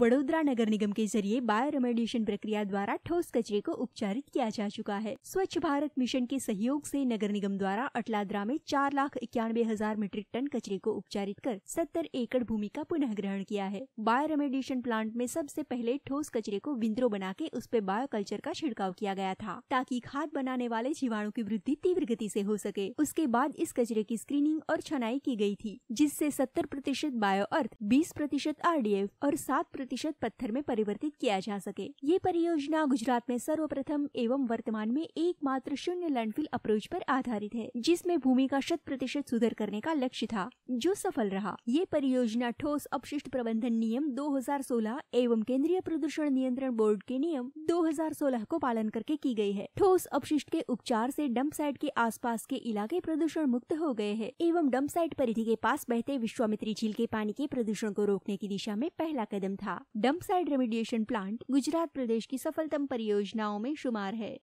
वडोदरा नगर निगम के जरिए bio remediation प्रक्रिया द्वारा ठोस कचरे को उपचारित किया जा चुका है स्वच्छ भारत मिशन के सहयोग से नगर निगम द्वारा अटलाद्रा में चार लाख इक्यानवे हजार मीट्रिक टन कचरे को उपचारित कर सत्तर एकड़ भूमि का पुनः ग्रहण किया है बायो रेमेडिएशन प्लांट में सबसे पहले ठोस कचरे को विंद्रो बना के उस पर बायो कल्चर का छिड़काव किया गया था ताकि खाद बनाने वाले जीवाणु की वृद्धि तीव्र गति ऐसी हो सके उसके बाद इस कचरे की स्क्रीनिंग और छनाई की गयी थी जिससे सत्तर प्रतिशत बायो अर्थ बीस प्रतिशत आर और सात प्रतिशत पत्थर में परिवर्तित किया जा सके ये परियोजना गुजरात में सर्वप्रथम एवं वर्तमान में एकमात्र शून्य लैंडफिल अप्रोच पर आधारित है जिसमें भूमि का शत प्रतिशत सुधर करने का लक्ष्य था जो सफल रहा ये परियोजना ठोस अपशिष्ट प्रबंधन नियम 2016 एवं केंद्रीय प्रदूषण नियंत्रण बोर्ड के नियम 2016 को पालन करके की गई है ठोस अपशिष्ट के उपचार से डंप साइट के आसपास के इलाके प्रदूषण मुक्त हो गए हैं एवं डंप साइट परिधि के पास बहते विश्वामित्री झील के पानी के प्रदूषण को रोकने की दिशा में पहला कदम था तथा dump site remediation plant Gujarat प्रदेश की सफलतम परियोजनाओं में शुमार है